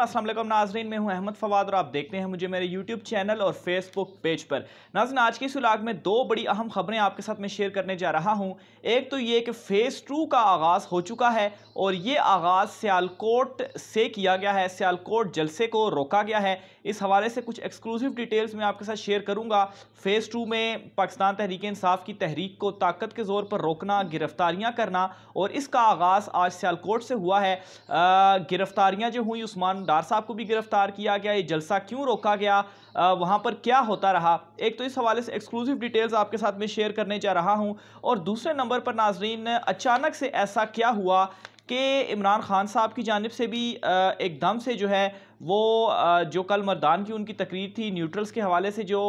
असल नाजरीन मैं हूँ अहमद फवाद और आप देखते हैं मुझे मेरे YouTube चैनल और Facebook पेज पर नाजन आज की सुलाग में दो बड़ी अहम खबरें आपके साथ मैं शेयर करने जा रहा हूँ एक तो ये कि फ़ेज़ टू का आगाज़ हो चुका है और ये आगाज़ सियालकोट से किया गया है सियालकोट जलसे को रोका गया है इस हवाले से कुछ एक्सक्लूसिव डिटेल्स मैं आपके साथ शेयर करूँगा फ़ेज़ टू में पाकिस्तान तहरीक इसाफ की तहरीक को ताकत के ज़ोर पर रोकना गिरफ़्तारियाँ करना और इसका आगाज़ आज सियालकोट से हुआ है गिरफ़्तारियाँ जो हुई उस्मान डार साहब को भी गिरफ्तार किया गया ये जलसा क्यों रोका गया वहाँ पर क्या होता रहा एक तो इस हवाले से एक्सक्लूसिव डिटेल्स आपके साथ में शेयर करने जा रहा हूँ और दूसरे नंबर पर नाजरीन अचानक से ऐसा क्या हुआ कि इमरान खान साहब की जानब से भी एकदम से जो है वो जो कल मरदान की उनकी तकरीर थी न्यूट्रल्स के हवाले से जो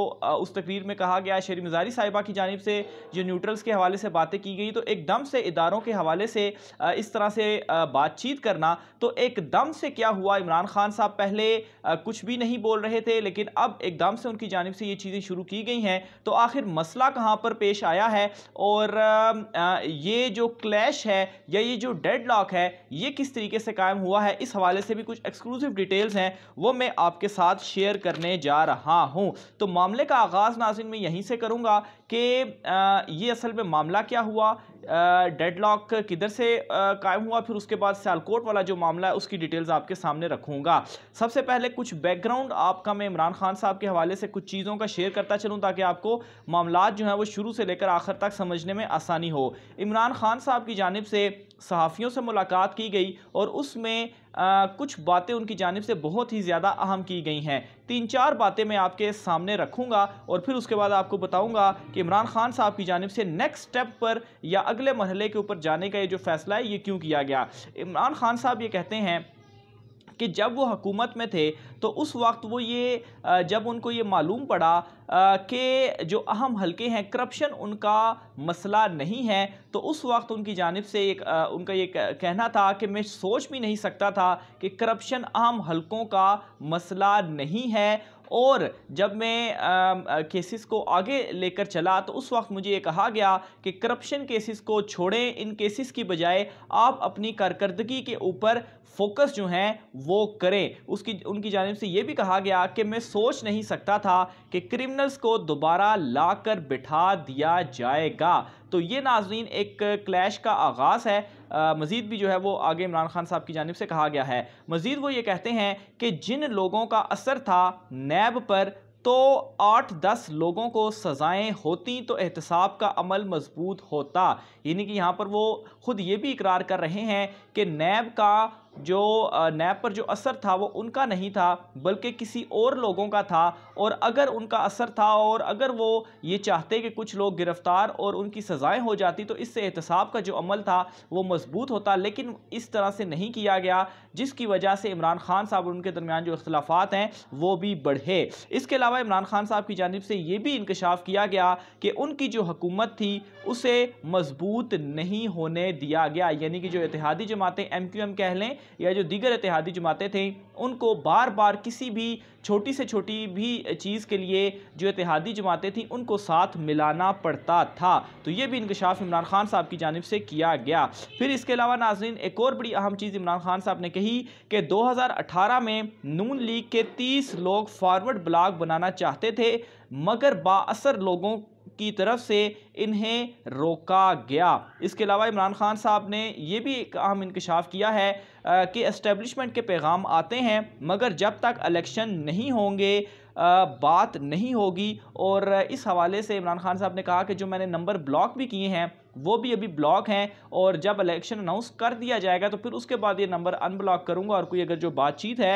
उस तकरीर में कहा गया शेर मज़ारी साहिबा की जानब से जो न्यूट्रल्स के हवाले से बातें की गई तो एकदम से इदारों के हवाले से इस तरह से बातचीत करना तो एकदम से क्या हुआ इमरान खान साहब पहले कुछ भी नहीं बोल रहे थे लेकिन अब एकदम से उनकी जानब से ये चीज़ें शुरू की गई हैं तो आखिर मसला कहाँ पर पेश आया है और ये जो क्लैश है या ये जो डेड लॉक है ये किस तरीके से कायम हुआ है इस हवाले से भी कुछ एक्सक्लूसिव डिटेल्स हैं वो मैं आपके साथ शेयर करने जा रहा हूँ तो मामले का आगाज़ नाजिन मैं यहीं से करूँगा कि ये असल में मामला क्या हुआ डेडलॉक किधर से कायम हुआ फिर उसके बाद सियालकोट वाला जो मामला है उसकी डिटेल्स आपके सामने रखूँगा सबसे पहले कुछ बैकग्राउंड आपका मैं इमरान खान साहब के हवाले से कुछ चीज़ों का शेयर करता चलूँ ताकि आपको मामला जो हैं वो शुरू से लेकर आखिर तक समझने में आसानी हो इमरान खान साहब की जानब से सहाफ़ियों से मुलाकात की गई और उसमें कुछ बातें उनकी जानब से बहुत ही ज़्यादा अहम की गई हैं तीन चार बातें मैं आपके सामने रखूँगा और फिर उसके बाद आपको बताऊँगा कि इमरान खान साहब की जानब से नेक्स्ट स्टेप पर या अगले मरहले के ऊपर जाने का ये जो फैसला है ये क्यों किया गया इमरान खान साहब ये कहते हैं कि जब वो हकूमत में थे तो उस वक्त वो ये जब उनको ये मालूम पड़ा कि जो अहम हलके हैं करप्शन उनका मसला नहीं है तो उस वक्त उनकी जानब से एक उनका ये कहना था कि मैं सोच भी नहीं सकता था कि करप्शन अहम हलकों का मसला नहीं है और जब मैं केसेस को आगे लेकर चला तो उस वक्त मुझे ये कहा गया कि करप्शन केसेस को छोड़ें इन केसेस की बजाय आप अपनी कारकर्दगी के ऊपर फोकस जो हैं वो करें उसकी उनकी जानब से ये भी कहा गया कि मैं सोच नहीं सकता था कि क्रिमिनल्स को दोबारा ला कर बिठा दिया जाएगा तो ये नाजरीन एक क्लैश का आगाज़ है मज़ीद भी जो है वो आगे इमरान खान साहब की जानब से कहा गया है मज़ीद वो ये कहते हैं कि जिन लोगों का असर था नैब पर तो आठ दस लोगों को सज़ाएँ होती तो एहतसाब का अमल मजबूत होता यानी कि यहाँ पर वो ख़ुद ये भी इकरार कर रहे हैं कि नैब का जो नैब पर जो असर था वो उनका नहीं था बल्कि किसी और लोगों का था और अगर उनका असर था और अगर वो ये चाहते कि कुछ लोग गिरफ़्तार और उनकी सज़ाएं हो जाती तो इससे एहतसाब का जो अमल था वो मजबूत होता लेकिन इस तरह से नहीं किया गया जिसकी वजह से इमरान खान साहब और उनके दरमियान जो अख्तलाफात हैं वो भी बढ़े इसके अलावा इमरान खान साहब की जानब से ये भी इंकशाफ किया गया कि उनकी जो हकूमत थी उसे मजबूत नहीं होने दिया गया यानी कि जो इतिहादी जमातें एम क्यू एम कह लें या जो दीगर इतिहादी जमातें थीं उनको बार बार किसी भी छोटी से छोटी भी चीज़ के लिए जो इतिहादी जमातें थीं उनको साथ मिलाना पड़ता था तो ये भी इंकशाफ इमरान खान साहब की जानब से किया गया फिर इसके अलावा नाजरीन एक और बड़ी अहम चीज़ इमरान खान साहब ने कही कि दो हज़ार अठारह में नून लीग के तीस लोग फॉरवर्ड ब्लॉक बनाना चाहते थे मगर बासर लोगों की तरफ से इन्हें रोका गया इसके अलावा इमरान खान साहब ने यह भी एक अहम इंकशाफ किया है कि इस्टेब्लिशमेंट के पैगाम आते हैं मगर जब तक इलेक्शन नहीं होंगे बात नहीं होगी और इस हवाले से इमरान खान साहब ने कहा कि जो मैंने नंबर ब्लॉक भी किए हैं वो भी अभी ब्लॉक हैं और जब इलेक्शन अनाउंस कर दिया जाएगा तो फिर उसके बाद ये नंबर अनब्लॉक करूंगा और कोई अगर जो बातचीत है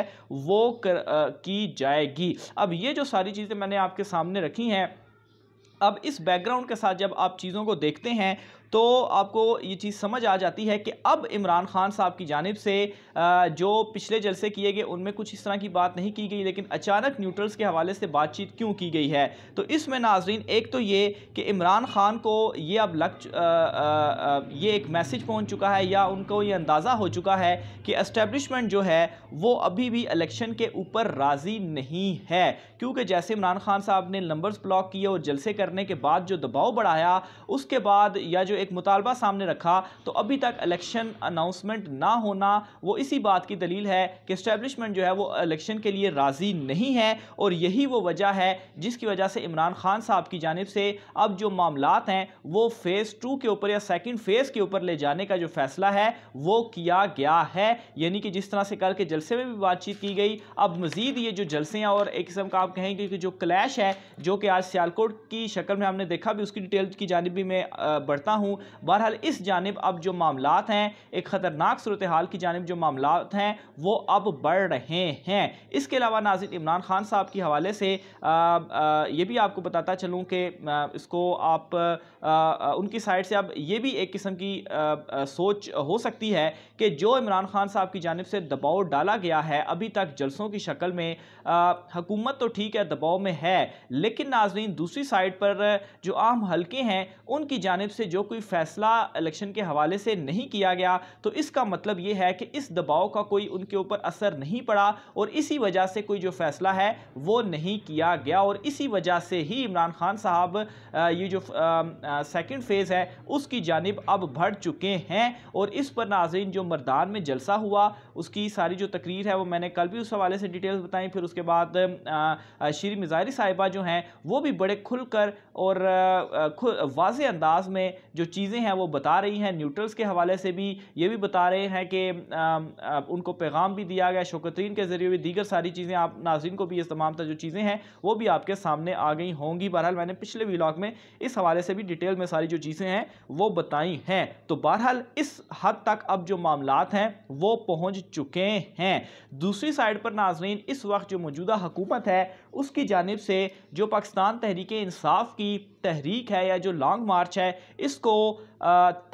वो कर, आ, की जाएगी अब ये जो सारी चीज़ें मैंने आपके सामने रखी हैं अब इस बैकग्राउंड के साथ जब आप चीज़ों को देखते हैं तो आपको ये चीज़ समझ आ जाती है कि अब इमरान खान साहब की जानब से जो पिछले जलसे किए गए उनमें कुछ इस तरह की बात नहीं की गई लेकिन अचानक न्यूट्रल्स के हवाले से बातचीत क्यों की गई है तो इसमें नाजरीन एक तो ये कि इमरान खान को ये अब लग ये एक मैसेज पहुँच चुका है या उनको ये अंदाज़ा हो चुका है कि इस्टेब्लिशमेंट जो है वो अभी भी इलेक्शन के ऊपर राज़ी नहीं है क्योंकि जैसे इमरान खान साहब ने नंबर्स ब्लॉक किए और जलसे करने के बाद जो दबाव बढ़ाया उसके बाद या जो एक मुतालबा सामने रखा तो अभी तक इलेक्शन अनाउंसमेंट ना होना वो इसी बात की दलील है कि इस्टेबलिशमेंट जो है वो इलेक्शन के लिए राज़ी नहीं है और यही वो वजह है जिसकी वजह से इमरान खान साहब की जानब से अब जो मामला हैं वो फ़ेज़ टू के ऊपर या सेकेंड फ़ेज़ के ऊपर ले जाने का जो फैसला है वो किया गया है यानी कि जिस तरह से कल के जलसे में भी बातचीत की गई अब मज़ीद ये जो जलसे हैं और एक किस्म का आप कहेंगे कि जो क्लैश है जो कि आज सियालकोट की शक्ल में हमने देखा भी उसकी डिटेल की जानब भी मैं बढ़ता हूँ हूँ बहरहाल इस जानब अब जो मामला हैं एक ख़तरनाक सूरत हाल की जानब जो मामला हैं वो अब बढ़ रहे हैं इसके अलावा नाजिर इमरान खान साहब के हवाले से आ, आ, ये भी आपको बताता चलूँ कि इसको आप आ, उनकी साइड से अब ये भी एक किस्म की आ, आ, सोच हो सकती है कि जो इमरान खान साहब की जानब से दबाव डाला गया है अभी तक जलसों की शक्ल में हकूमत तो ठीक है दबाव में है लेकिन नाजरीन दूसरी साइड पर जो आम हल्के हैं उनकी जानब से जो कोई फैसला इलेक्शन के हवाले से नहीं किया गया तो इसका मतलब ये है कि इस दबाव का कोई उनके ऊपर असर नहीं पड़ा और इसी वजह से कोई जो फैसला है वो नहीं किया गया और इसी वजह से ही इमरान खान साहब ये जो सेकेंड फेज़ है उसकी जानब अब बढ़ चुके हैं और इस पर नाजरीन जो मरदान में जलसा हुआ उसकी सारी जो तकरीर है वो मैंने कल भी उस हवाले से डिटेल्स बताई फिर उसके बाद श्री मिजारी साहिबा जो हैं वो भी बड़े खुलकर और वाज अंदाज में जो चीज़ें हैं वो बता रही हैं न्यूट्रल्स के हवाले से भी ये भी बता रहे हैं कि उनको पैगाम भी दिया गया शोकतरीन के ज़रिए भी दीगर सारी चीज़ें आप नाजरन को भी ये तमाम जो चीज़ें हैं वो भी आपके सामने आ गई होंगी बहरहाल मैंने पिछले व्लाग में इस हवाले से भी डिटेल में सारी जो चीज़ें हैं वो बताई हैं तो बहरहाल इस हद तक अब जो मामला हैं वो पहुँच चुके हैं दूसरी साइड पर नाजरीन इस वक्त जो मौजूदा हुकूमत है उसकी जानब से जो पाकिस्तान तहरीक इंसाफ की तहरीक है या जो लॉन्ग मार्च है इसको को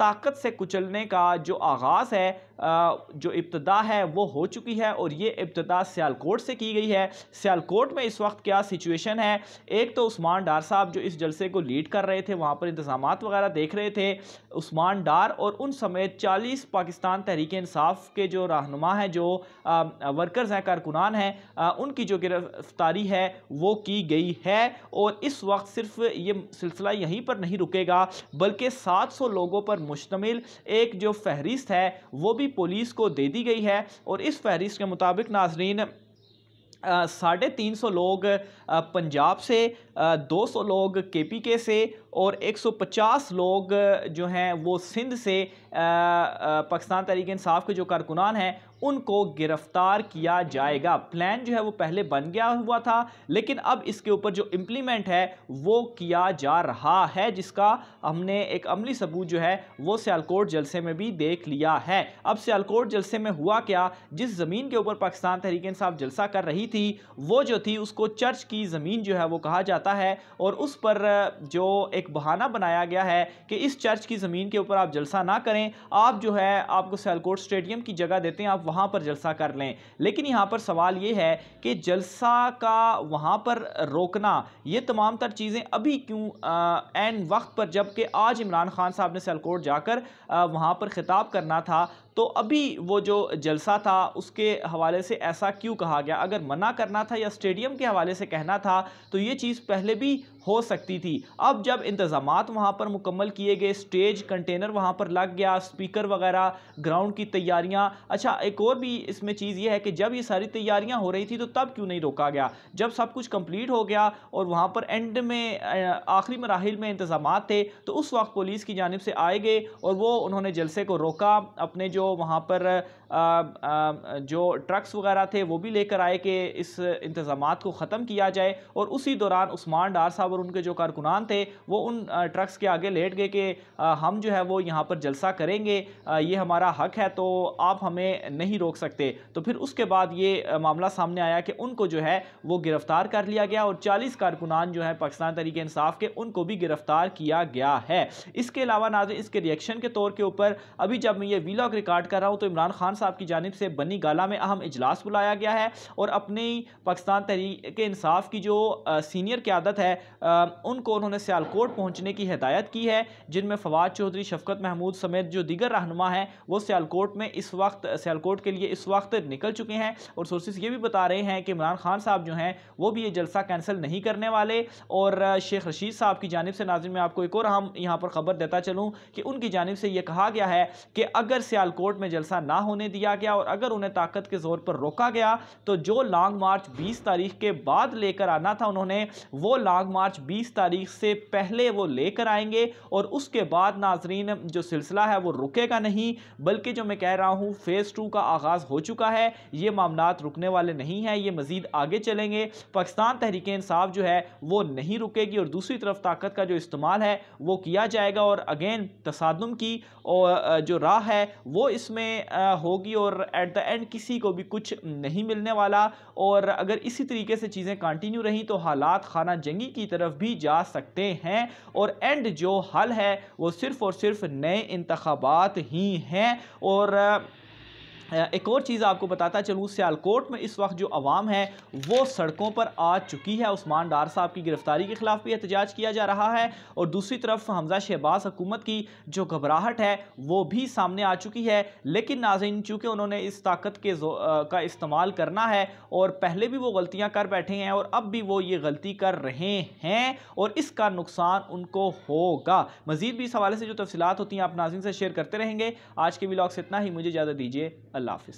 ताकत से कुचलने का जो आगाज़ है जो इब्तदा है वो हो चुकी है और ये इब्तदा सियालकोट से की गई है सियालकोट में इस वक्त क्या सिचुएशन है एक तो उस्मान डार साहब जो इस जलसे को लीड कर रहे थे वहाँ पर इंतजाम वगैरह देख रहे थे उस्मान डार और उन समेत चालीस पाकिस्तान तहरीक इंसाफ के जो रहनुमा हैं जो आ, वर्कर्स हैं कारकुनान हैं उनकी जो गिरफ्तारी है वो की गई है और इस वक्त सिर्फ ये सिलसिला यहीं पर नहीं रुकेगा बल्कि 700 लोगों पर मुश्तमिल एक जो फहरिस्त है वो भी पुलिस को दे दी गई है और इस फहरिस्त के मुताबिक नाजरीन साढ़े तीन सौ लोग पंजाब से दो सौ लोग के पी के से और एक सौ पचास लोग जो हैं वो सिंध से पाकिस्तान तहरीक इंसाफ के जो कारकुनान हैं उनको गिरफ्तार किया जाएगा प्लान जो है वो पहले बन गया हुआ था लेकिन अब इसके ऊपर जो इम्प्लीमेंट है वो किया जा रहा है जिसका हमने एक अमली सबूत जो है वो सियालकोट जलसे में भी देख लिया है अब सियालकोट जलसे में हुआ क्या जिस ज़मीन के ऊपर पाकिस्तान तहरीक साहब जलसा कर रही थी वो जो थी उसको चर्च की ज़मीन जो है वो कहा जाता है और उस पर जो एक बहाना बनाया गया है कि इस चर्च की ज़मीन के ऊपर आप जलसा ना करें आप जो है आपको सियालकोट स्टेडियम की जगह देते हैं आप वहाँ पर जलसा कर लें लेकिन यहाँ पर सवाल ये है कि जलसा का वहाँ पर रोकना ये तमाम तर चीज़ें अभी क्यों एन वक्त पर जबकि आज इमरान खान साहब ने सलकोट जाकर वहाँ पर ख़िताब करना था तो अभी वो जो जलसा था उसके हवाले से ऐसा क्यों कहा गया अगर मना करना था या स्टेडियम के हवाले से कहना था तो ये चीज़ पहले भी हो सकती थी अब जब इंतज़ाम वहाँ पर मुकम्मल किए गए स्टेज कंटेनर वहाँ पर लग गया स्पीकर वगैरह ग्राउंड की तैयारियाँ अच्छा एक एक और भी इसमें चीज़ ये है कि जब ये सारी तैयारियां हो रही थी तो तब क्यों नहीं रोका गया जब सब कुछ कंप्लीट हो गया और वहाँ पर एंड में आखिरी मराहल में इंतजाम थे तो उस वक्त पुलिस की जानब से आए गए और वो उन्होंने जलसे को रोका अपने जो वहाँ पर आ, आ, जो ट्रक्स वगैरह थे वो भी लेकर आए कि इस इंतजाम को ख़त्म किया जाए और उसी दौरान उस्मान डार साहब और उनके जो कारकुनान थे वो उन ट्रक्स के आगे लेट गए कि हम जो है वो यहाँ पर जलसा करेंगे ये हमारा हक है तो आप हमें नहीं नहीं रोक सकते तो फिर उसके बाद ये मामला सामने आया कि उनको जो है वो गिरफ्तार कर लिया गया और चालीस कारकुनान जो है पाकिस्तान तरीके इंसाफ के उनको भी गिरफ्तार किया गया है इसके अलावा नाजर इसके रिएक्शन के तौर के ऊपर अभी जब मैं ये वीलॉग रिकॉर्ड कर रहा हूँ तो इमरान खान साहब की जानब से बनी गाला में अहम इजलास बुलाया गया है और अपने पाकिस्तान तरीके इंसाफ की जो सीनियर क्यादत है उनको उन्होंने सियालकोट पहुँचने की हदायत की है जिनमें फवाद चौधरी शफकत महमूद समेत जो दीगर रहनुमा हैं वो सियालकोट में इस वक्त सियालकोट वोट के लिए इस वक्त निकल चुके हैं और सोर्सेज ये भी बता रहे हैं कि इमरान खान साहब जो हैं वो भी ये जलसा कैंसिल नहीं करने वाले और शेख रशीद साहब की जानब से नाजिम में आपको एक और हम यहाँ पर खबर देता चलूँ कि उनकी जानब से ये कहा गया है कि अगर सियालकोट में जलसा ना होने दिया गया और अगर उन्हें ताकत के जोर पर रोका गया तो जो लॉन्ग मार्च बीस तारीख के बाद लेकर आना था उन्होंने वो लॉन्ग मार्च बीस तारीख से पहले वो लेकर आएंगे और उसके बाद नाजरीन जो सिलसिला है वो रुकेगा नहीं बल्कि जो मैं कह रहा हूँ फेज़ टू का आगाज़ हो चुका है ये मामला रुकने वाले नहीं हैं ये मज़ीद आगे चलेंगे पाकिस्तान तहरीक इंसाफ जो है वो नहीं रुकेगी और दूसरी तरफ ताकत का जो इस्तेमाल है वो किया जाएगा और अगेन तसादम की और जो राह है वो इसमें होगी और एट द एंड किसी को भी कुछ नहीं मिलने वाला और अगर इसी तरीके से चीज़ें कंटिन्यू रहीं तो हालात खाना जंगी की तरफ भी जा सकते हैं और एंड जो हल है वो सिर्फ़ और सिर्फ नए इंतबात ही हैं और एक और चीज़ आपको बताता चलूँ सियालकोट में इस वक्त जो आवाम है वो सड़कों पर आ चुकी है उस्मान डार साहब की गिरफ्तारी के खिलाफ भी एहतजाज किया जा रहा है और दूसरी तरफ हमजा शहबाज हुकूमत की जो घबराहट है वो भी सामने आ चुकी है लेकिन नाजिन चूँकि उन्होंने इस ताकत के आ, का इस्तेमाल करना है और पहले भी वो गलतियाँ कर बैठे हैं और अब भी वो ये गलती कर रहे हैं और इसका नुकसान उनको होगा मजीद भी इस हवाले से जो तफसलत होती हैं आप नाजिन से शेयर करते रहेंगे आज के ब्लॉग से इतना ही मुझे इजाज़त दीजिए अल्लाह हाफ़